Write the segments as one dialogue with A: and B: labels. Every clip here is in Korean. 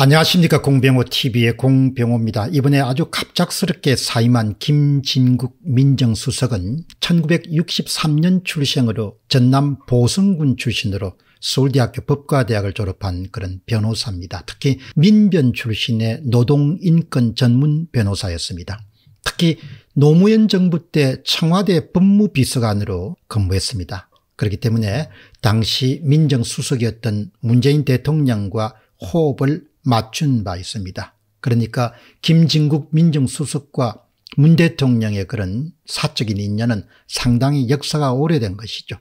A: 안녕하십니까 공병호TV의 공병호입니다. 이번에 아주 갑작스럽게 사임한 김진국 민정수석은 1963년 출생으로 전남 보성군 출신으로 서울대학교 법과대학을 졸업한 그런 변호사입니다. 특히 민변 출신의 노동인권 전문 변호사였습니다. 특히 노무현 정부 때 청와대 법무비서관으로 근무했습니다. 그렇기 때문에 당시 민정수석이었던 문재인 대통령과 호흡을 맞춘 바 있습니다. 그러니까 김진국 민정수석과 문 대통령의 그런 사적인 인연은 상당히 역사가 오래된 것이죠.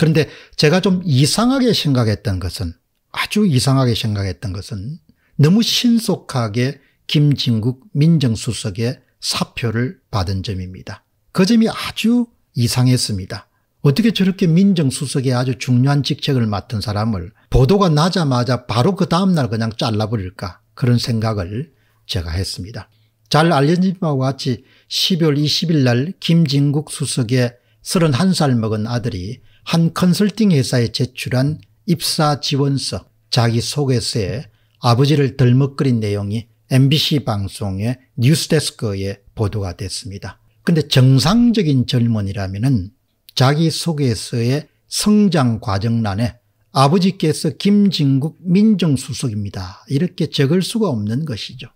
A: 그런데 제가 좀 이상하게 생각했던 것은 아주 이상하게 생각했던 것은 너무 신속하게 김진국 민정수석의 사표를 받은 점입니다. 그 점이 아주 이상했습니다. 어떻게 저렇게 민정수석의 아주 중요한 직책을 맡은 사람을 보도가 나자마자 바로 그 다음날 그냥 잘라버릴까 그런 생각을 제가 했습니다. 잘 알려진 바와 같이 12월 20일 날 김진국 수석의 31살 먹은 아들이 한 컨설팅 회사에 제출한 입사 지원서 자기 소개서에 아버지를 덜먹거린 내용이 MBC 방송의 뉴스데스크에 보도가 됐습니다. 근데 정상적인 젊은이라면 자기소개서의 성장 과정란에 아버지께서 김진국 민정수석입니다. 이렇게 적을 수가 없는 것이죠.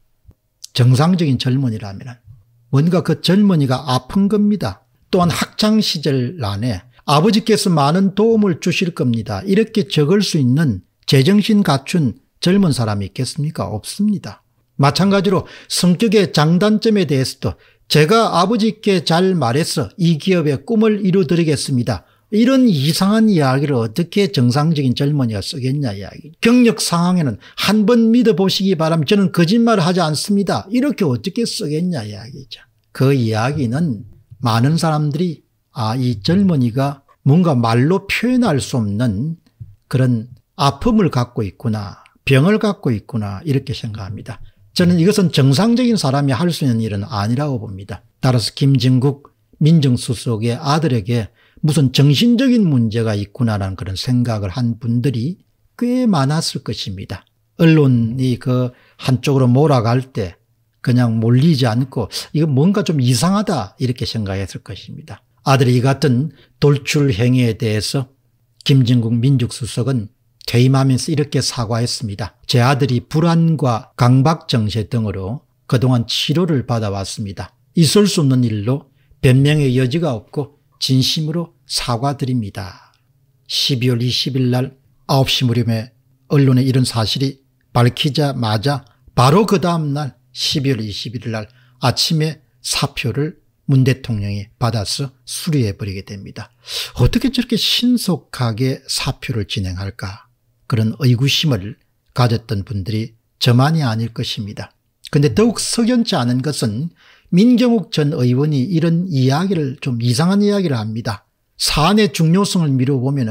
A: 정상적인 젊은이라면 뭔가 그 젊은이가 아픈 겁니다. 또한 학창시절 란에 아버지께서 많은 도움을 주실 겁니다. 이렇게 적을 수 있는 제정신 갖춘 젊은 사람이 있겠습니까? 없습니다. 마찬가지로 성격의 장단점에 대해서도 제가 아버지께 잘 말해서 이 기업의 꿈을 이루드리겠습니다. 이런 이상한 이야기를 어떻게 정상적인 젊은이가 쓰겠냐 이야기. 경력 상황에는 한 번 믿어보시기 바람 저는 거짓말을 하지 않습니다. 이렇게 어떻게 쓰겠냐 이야기죠. 그 이야기는 많은 사람들이 아, 이 젊은이가 뭔가 말로 표현할 수 없는 그런 아픔을 갖고 있구나. 병을 갖고 있구나 이렇게 생각합니다. 저는 이것은 정상적인 사람이 할 수 있는 일은 아니라고 봅니다. 따라서 김진국 민정수석의 아들에게 무슨 정신적인 문제가 있구나라는 그런 생각을 한 분들이 꽤 많았을 것입니다. 언론이 그 한쪽으로 몰아갈 때 그냥 몰리지 않고 이거 뭔가 좀 이상하다 이렇게 생각했을 것입니다. 아들이 같은 돌출 행위에 대해서 김진국 민족수석은 퇴임하면서 이렇게 사과했습니다. 제 아들이 불안과 강박정세 등으로 그동안 치료를 받아왔습니다. 있을 수 없는 일로 변명의 여지가 없고 진심으로 사과드립니다. 12월 20일 날 9시 무렵에 언론에 이런 사실이 밝히자마자 바로 그 다음날 12월 21일 날 아침에 사표를 문 대통령이 받아서 수리해버리게 됩니다. 어떻게 저렇게 신속하게 사표를 진행할까? 그런 의구심을 가졌던 분들이 저만이 아닐 것입니다. 근데 더욱 석연치 않은 것은 민경욱 전 의원이 이런 이야기를 좀 이상한 이야기를 합니다. 사안의 중요성을 미뤄보면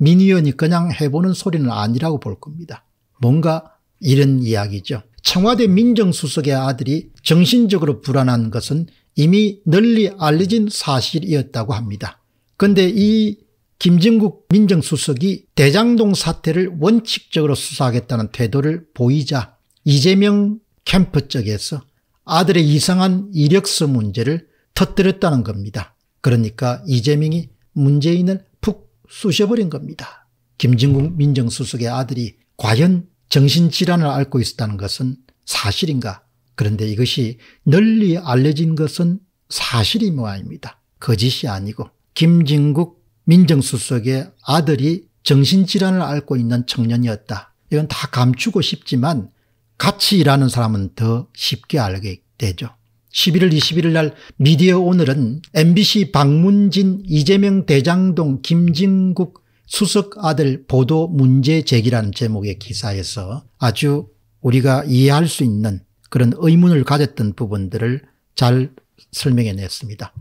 A: 은민 의원이 그냥 해보는 소리는 아니라고 볼 겁니다. 뭔가 이런 이야기죠. 청와대 민정수석의 아들이 정신적으로 불안한 것은 이미 널리 알려진 사실이었다고 합니다. 근데이 김진국 민정수석이 대장동 사태를 원칙적으로 수사하겠다는 태도를 보이자 이재명 캠프 쪽에서 아들의 이상한 이력서 문제를 터뜨렸다는 겁니다. 그러니까 이재명이 문재인을 푹 쑤셔버린 겁니다. 김진국 민정수석의 아들이 과연 정신질환을 앓고 있었다는 것은 사실인가 그런데 이것이 널리 알려진 것은 사실이 모아입니다 거짓이 아니고 김진국 민정수석의 아들이 정신질환을 앓고 있는 청년이었다. 이건 다 감추고 싶지만 같이 일하는 사람은 더 쉽게 알게 되죠. 11월 21일 날 미디어 오늘은 MBC 박문진 이재명 대장동 김진국 수석 아들 보도 문제 제기라는 제목의 기사에서 아주 우리가 이해할 수 있는 그런 의문을 가졌던 부분들을 잘 설명해 냈습니다.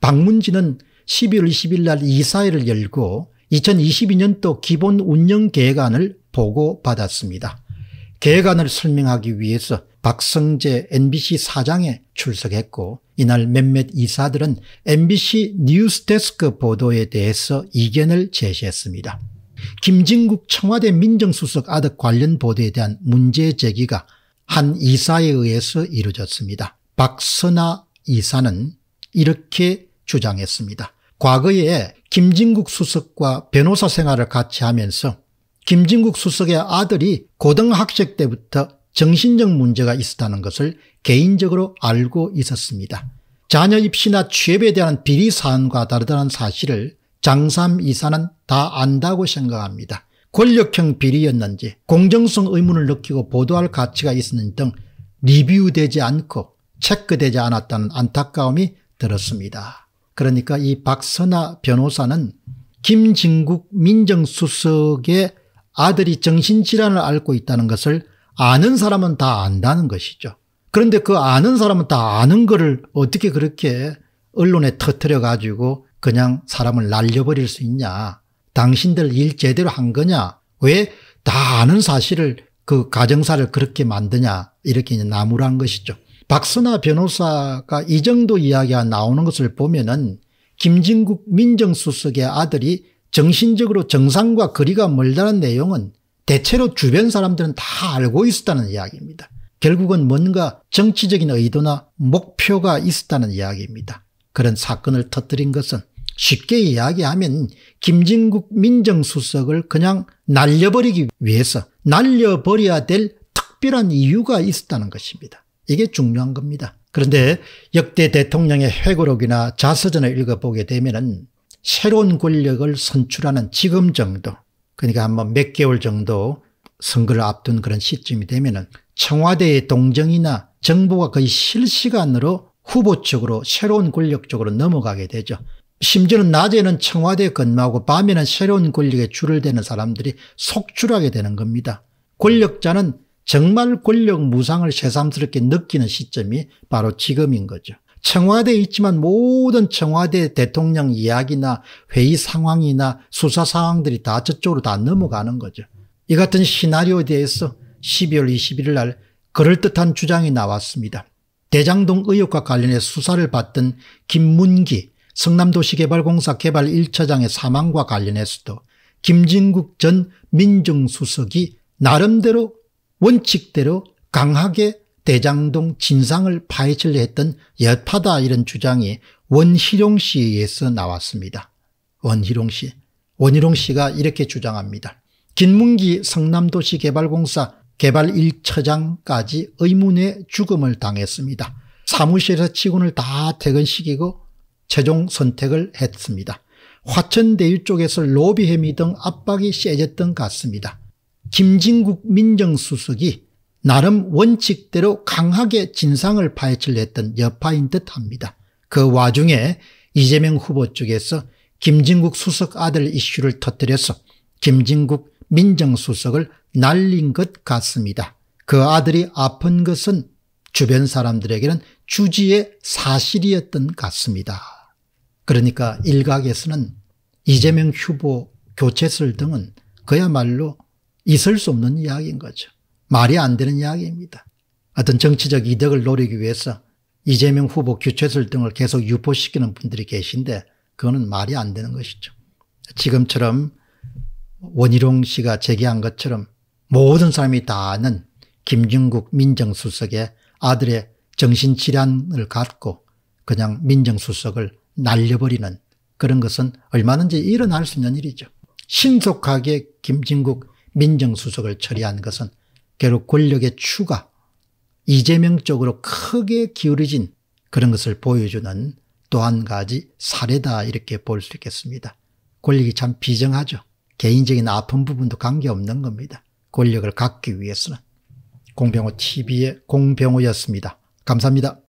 A: 박문진은 11월 20일 날 이사회를 열고 2022년도 기본 운영 계획안을 보고받았습니다. 계획안을 설명하기 위해서 박성재 MBC 사장에 출석했고 이날 몇몇 이사들은 MBC 뉴스데스크 보도에 대해서 이견을 제시했습니다. 김진국 청와대 민정수석 아득 관련 보도에 대한 문제 제기가 한 이사에 의해서 이루어졌습니다. 박선아 이사는 이렇게 주장했습니다. 과거에 김진국 수석과 변호사 생활을 같이 하면서 김진국 수석의 아들이 고등학생 때부터 정신적 문제가 있었다는 것을 개인적으로 알고 있었습니다. 자녀 입시나 취업에 대한 비리 사안과 다르다는 사실을 장삼 이사는 다 안다고 생각합니다. 권력형 비리였는지 공정성 의문을 느끼고 보도할 가치가 있었는지 등 리뷰되지 않고 체크되지 않았다는 안타까움이 들었습니다. 그러니까 이 박선아 변호사는 김진국 민정수석의 아들이 정신질환을 앓고 있다는 것을 아는 사람은 다 안다는 것이죠. 그런데 그 아는 사람은 다 아는 거를 어떻게 그렇게 언론에 터트려 가지고 그냥 사람을 날려버릴 수 있냐. 당신들 일 제대로 한 거냐. 왜 다 아는 사실을 그 가정사를 그렇게 만드냐. 이렇게 나무란 것이죠. 박선아 변호사가 이 정도 이야기가 나오는 것을 보면은 김진국 민정수석의 아들이 정신적으로 정상과 거리가 멀다는 내용은 대체로 주변 사람들은 다 알고 있었다는 이야기입니다. 결국은 뭔가 정치적인 의도나 목표가 있었다는 이야기입니다. 그런 사건을 터뜨린 것은 쉽게 이야기하면 김진국 민정수석을 그냥 날려버리기 위해서 날려버려야 될 특별한 이유가 있었다는 것입니다. 이게 중요한 겁니다. 그런데 역대 대통령의 회고록이나 자서전을 읽어보게 되면 은 새로운 권력을 선출하는 지금 정도 그러니까 한 번 몇 개월 정도 선거를 앞둔 그런 시점이 되면 은 청와대의 동정이나 정부가 거의 실시간으로 후보 쪽으로 새로운 권력 쪽으로 넘어가게 되죠. 심지어는 낮에는 청와대에 근무하고 밤에는 새로운 권력에 줄을 대는 사람들이 속출하게 되는 겁니다. 권력자는 정말 권력 무상을 새삼스럽게 느끼는 시점이 바로 지금인 거죠. 청와대에 있지만 모든 청와대 대통령 이야기나 회의 상황이나 수사 상황들이 다 저쪽으로 다 넘어가는 거죠. 이 같은 시나리오에 대해서 12월 21일 날 그럴듯한 주장이 나왔습니다. 대장동 의혹과 관련해 수사를 받던 김문기 성남도시개발공사 개발 1차장의 사망과 관련해서도 김진국 전 민정수석이 나름대로 원칙대로 강하게 대장동 진상을 파헤치려 했던 여파다 이런 주장이 원희룡 씨에서 나왔습니다. 원희룡 씨. 원희룡 씨가 이렇게 주장합니다. 김문기 성남도시 개발공사 개발 1처장까지 의문의 죽음을 당했습니다. 사무실에서 직원을 다 퇴근시키고 최종 선택을 했습니다. 화천대유 쪽에서 로비혐의 등 압박이 세졌던 같습니다. 김진국 민정수석이 나름 원칙대로 강하게 진상을 파헤치려 했던 여파인 듯합니다. 그 와중에 이재명 후보 쪽에서 김진국 수석 아들 이슈를 터뜨려서 김진국 민정수석을 날린 것 같습니다. 그 아들이 아픈 것은 주변 사람들에게는 주지의 사실이었던 같습니다. 그러니까 일각에서는 이재명 후보 교체설 등은 그야말로 있을 수 없는 이야기인 거죠. 말이 안 되는 이야기입니다. 어떤 정치적 이득을 노리기 위해서 이재명 후보 규체설 등을 계속 유포시키는 분들이 계신데 그거는 말이 안 되는 것이죠. 지금처럼 원희룡 씨가 제기한 것처럼 모든 사람이 다 아는 김진국 민정수석의 아들의 정신질환을 갖고 그냥 민정수석을 날려버리는 그런 것은 얼마든지 일어날 수 있는 일이죠. 신속하게 김진국 민정수석을 처리한 것은 결국 권력의 추가 이재명 쪽으로 크게 기울어진 그런 것을 보여주는 또 한 가지 사례다 이렇게 볼 수 있겠습니다. 권력이 참 비정하죠. 개인적인 아픈 부분도 관계없는 겁니다. 권력을 갖기 위해서는. 공병호 TV의 공병호였습니다. 감사합니다.